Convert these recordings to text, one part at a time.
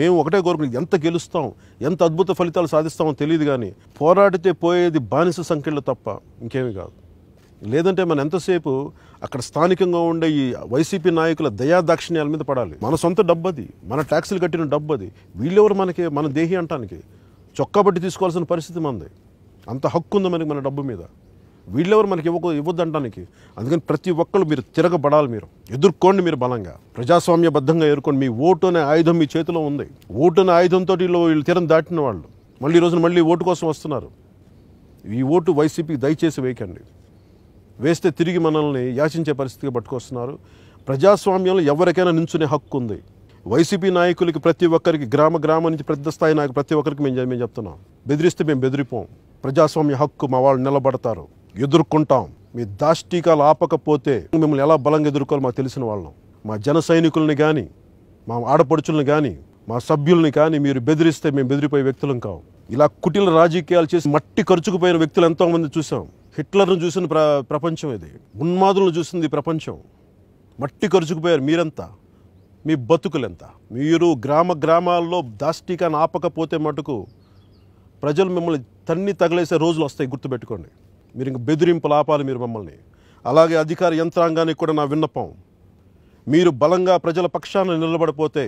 మేము ఒకటే కోరుకుని ఎంత గెలుస్తాం ఎంత అద్భుత ఫలితాలు సాధిస్తామో తెలియదు కానీ పోరాడితే పోయేది బానిస సంఖ్యలు తప్ప ఇంకేమీ కాదు లేదంటే మనం ఎంతసేపు అక్కడ స్థానికంగా ఉండే ఈ వైసీపీ నాయకుల దయా దాక్షిణ్యాల మీద పడాలి మన సొంత డబ్బది మన ట్యాక్సులు కట్టిన డబ్బది వీళ్ళెవరు మనకి మన దేహి అంటానికి చొక్కా తీసుకోవాల్సిన పరిస్థితి మనది అంత హక్కు ఉంది మనకి మన డబ్బు మీద వీళ్ళెవరు మనకి ఇవ్వకూ ఇవ్వద్దు అంటానికి అందుకని ప్రతి ఒక్కరు మీరు తిరగబడాలి మీరు ఎదుర్కోండి మీరు బలంగా ప్రజాస్వామ్య బద్దంగా ఎదుర్కోండి మీ ఓటు అనే ఆయుధం మీ చేతిలో ఉంది ఓటు అనే ఆయుధంతో వీళ్ళు వీళ్ళు తీరం దాటిన వాళ్ళు మళ్ళీ ఈరోజు మళ్ళీ ఓటు కోసం వస్తున్నారు ఈ ఓటు వైసీపీకి దయచేసి వేయకండి వేస్తే తిరిగి మనల్ని యాచించే పరిస్థితికి పట్టుకొస్తున్నారు ప్రజాస్వామ్యంలో ఎవరికైనా నించునే హక్కు ఉంది వైసీపీ నాయకులకి ప్రతి ఒక్కరికి గ్రామ గ్రామం నుంచి పెద్ద స్థాయి నాయకు ప్రతి ఒక్కరికి మేము మేము చెప్తున్నాం బెదిరిస్తే మేము బెదిరిపోం ప్రజాస్వామ్య హక్కు మా వాళ్ళు నిలబడతారు ఎదుర్కొంటాం మీ దాష్టికాలు ఆపకపోతే మిమ్మల్ని ఎలా బలంగా ఎదుర్కోవాలి మాకు తెలిసిన వాళ్ళం మా జన సైనికుల్ని కానీ మా ఆడపడుచుల్ని కానీ మా సభ్యుల్ని కానీ మీరు బెదిరిస్తే మేము బెదిరిపోయే వ్యక్తులం కావు ఇలా కుటిల రాజకీయాలు చేసి మట్టి ఖర్చుకుపోయిన వ్యక్తులు ఎంతోమంది చూసాం హిట్లర్ను చూసిన ప్ర ప్రపంచం ఇది ఉన్మాదులను చూసింది ప్రపంచం మట్టి ఖర్చుకుపోయారు మీరంతా మీ బతుకులెంత మీరు గ్రామ గ్రామాల్లో దాష్టికాన్ని ఆపకపోతే మటుకు ప్రజలు మిమ్మల్ని తన్ని తగిలేసే రోజులు వస్తాయి గుర్తుపెట్టుకోండి మీరు ఇంక బెదిరింపు లాపాలి మీరు మమ్మల్ని అలాగే అధికార యంత్రాంగానికి కూడా నా విన్నపం మీరు బలంగా ప్రజల పక్షాన నిలబడిపోతే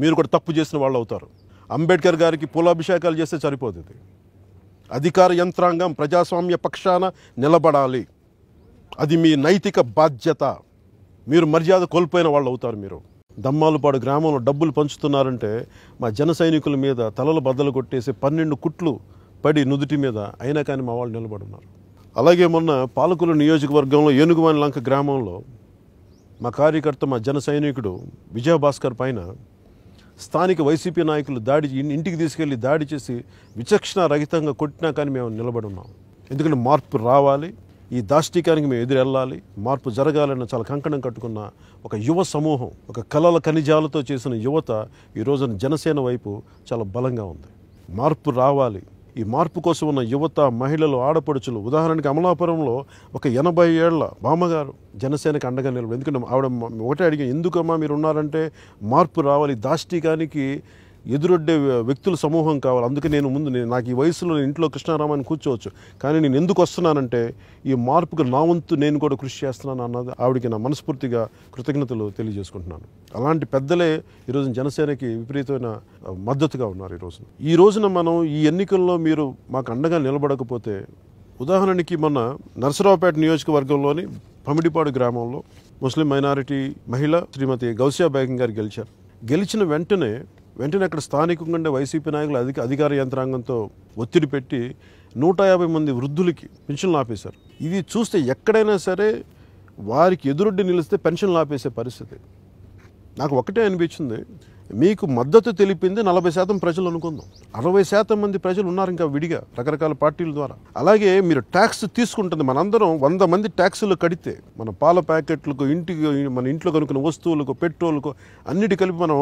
మీరు కూడా తప్పు చేసిన వాళ్ళు అవుతారు అంబేద్కర్ గారికి పూలాభిషేకాలు చేస్తే సరిపోతుంది అధికార యంత్రాంగం ప్రజాస్వామ్య పక్షాన నిలబడాలి అది మీ నైతిక బాధ్యత మీరు మర్యాద కోల్పోయిన వాళ్ళు అవుతారు మీరు దమ్మాలపాడు గ్రామంలో డబ్బులు పంచుతున్నారంటే మా జన సైనికుల మీద తలలు బద్దలు కొట్టేసి పన్నెండు కుట్లు పడి నుదుటి మీద అయినా కానీ మా వాళ్ళు నిలబడున్నారు అలాగే మొన్న పాలకుల నియోజకవర్గంలో ఏనుగువాని లంక గ్రామంలో మా కార్యకర్త మా జన సైనికుడు విజయభాస్కర్ పైన స్థానిక వైసీపీ నాయకులు దాడి ఇంటికి తీసుకెళ్ళి దాడి చేసి విచక్షణ రహితంగా కొట్టినా కానీ మేము నిలబడి ఉన్నాం ఎందుకంటే మార్పు రావాలి ఈ దాష్టికానికి మేము ఎదురెళ్ళాలి మార్పు జరగాలన్న చాలా కంకణం కట్టుకున్న ఒక యువ సమూహం ఒక కళల ఖనిజాలతో చేసిన యువత ఈ రోజున జనసేన వైపు చాలా బలంగా ఉంది మార్పు రావాలి ఈ మార్పు కోసం ఉన్న యువత మహిళలు ఆడపడుచులు ఉదాహరణకి అమలాపురంలో ఒక ఎనభై ఏళ్ల బామ్మగారు జనసేనకు అండగా నిలబడి ఎందుకంటే ఆవిడ ఒకటే అడిగా ఎందుకమ్మా మీరు ఉన్నారంటే మార్పు రావాలి దాష్టికానికి ఎదురొడ్డే వ్యక్తుల సమూహం కావాలి అందుకే నేను ముందు నేను నాకు ఈ వయసులో నేను ఇంట్లో కృష్ణారామాన్ని కూర్చోవచ్చు కానీ నేను ఎందుకు వస్తున్నానంటే ఈ మార్పుకు నా వంతు నేను కూడా కృషి చేస్తున్నాను అన్నది ఆవిడకి నా మనస్ఫూర్తిగా కృతజ్ఞతలు తెలియజేసుకుంటున్నాను అలాంటి పెద్దలే ఈరోజు జనసేనకి విపరీతమైన మద్దతుగా ఉన్నారు ఈ రోజున ఈ రోజున మనం ఈ ఎన్నికల్లో మీరు మాకు అండగా నిలబడకపోతే ఉదాహరణకి మన నరసరావుపేట నియోజకవర్గంలోని పమిడిపాడు గ్రామంలో ముస్లిం మైనారిటీ మహిళ శ్రీమతి గౌసియా బేగం గారు గెలిచారు గెలిచిన వెంటనే వెంటనే అక్కడ స్థానికంగా వైసీపీ నాయకులు అధిక అధికార యంత్రాంగంతో ఒత్తిడి పెట్టి నూట యాభై మంది వృద్ధులకి పెన్షన్లు ఆపేశారు ఇది చూస్తే ఎక్కడైనా సరే వారికి ఎదురొడ్డి నిలిస్తే పెన్షన్లు ఆపేసే పరిస్థితి నాకు ఒకటే అనిపించింది మీకు మద్దతు తెలిపింది నలభై శాతం ప్రజలు అనుకుందాం అరవై శాతం మంది ప్రజలు ఉన్నారు ఇంకా విడిగా రకరకాల పార్టీల ద్వారా అలాగే మీరు ట్యాక్స్ తీసుకుంటుంది మనందరం వంద మంది ట్యాక్సులు కడితే మన పాల ప్యాకెట్లకు ఇంటికి మన ఇంట్లో కనుక్కున్న వస్తువులకు పెట్రోల్కు అన్నిటి కలిపి మనం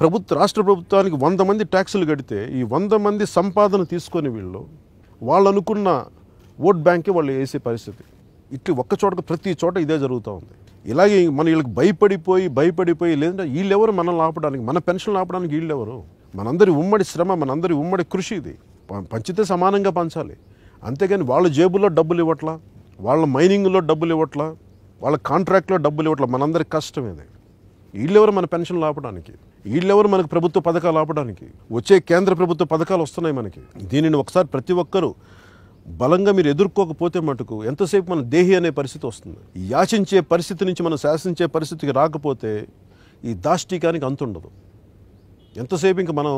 ప్రభుత్వ రాష్ట్ర ప్రభుత్వానికి వంద మంది ట్యాక్సులు కడితే ఈ వంద మంది సంపాదన తీసుకొని వీళ్ళు వాళ్ళు అనుకున్న ఓట్ బ్యాంకే వాళ్ళు వేసే పరిస్థితి ఇట్లా ఒక్క చోట ప్రతి చోట ఇదే జరుగుతూ ఉంది ఇలాగే మన వీళ్ళకి భయపడిపోయి భయపడిపోయి లేదంటే వీళ్ళెవరు మనల్ని ఆపడానికి మన పెన్షన్లు ఆపడానికి వీళ్ళెవరు మనందరి ఉమ్మడి శ్రమ మనందరి ఉమ్మడి కృషి ఇది పంచితే సమానంగా పంచాలి అంతేగాని వాళ్ళ జేబుల్లో డబ్బులు ఇవ్వట్లా వాళ్ళ మైనింగ్లో డబ్బులు ఇవ్వట్లా వాళ్ళ కాంట్రాక్ట్లో డబ్బులు ఇవ్వట్లా మనందరి కష్టం ఇది వీళ్ళెవరు మన పెన్షన్లు ఆపడానికి వీళ్ళెవరు మనకు ప్రభుత్వ పథకాలు ఆపడానికి వచ్చే కేంద్ర ప్రభుత్వ పథకాలు వస్తున్నాయి మనకి దీనిని ఒకసారి ప్రతి ఒక్కరూ బలంగా మీరు ఎదుర్కోకపోతే మటుకు ఎంతసేపు మన దేహి అనే పరిస్థితి వస్తుంది యాచించే పరిస్థితి నుంచి మనం శాసించే పరిస్థితికి రాకపోతే ఈ దాష్టీకానికి అంతుండదు ఎంతసేపు ఇంక మనం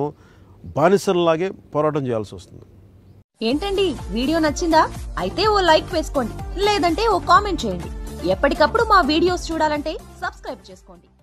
బానిసల్లాగే పోరాటం చేయాల్సి వస్తుంది ఏంటండి వీడియో నచ్చిందా అయితే ఓ లైక్ వేసుకోండి లేదంటే ఓ కామెంట్ చేయండి ఎప్పటికప్పుడు మా వీడియోస్ చూడాలంటే సబ్స్క్రైబ్ చేసుకోండి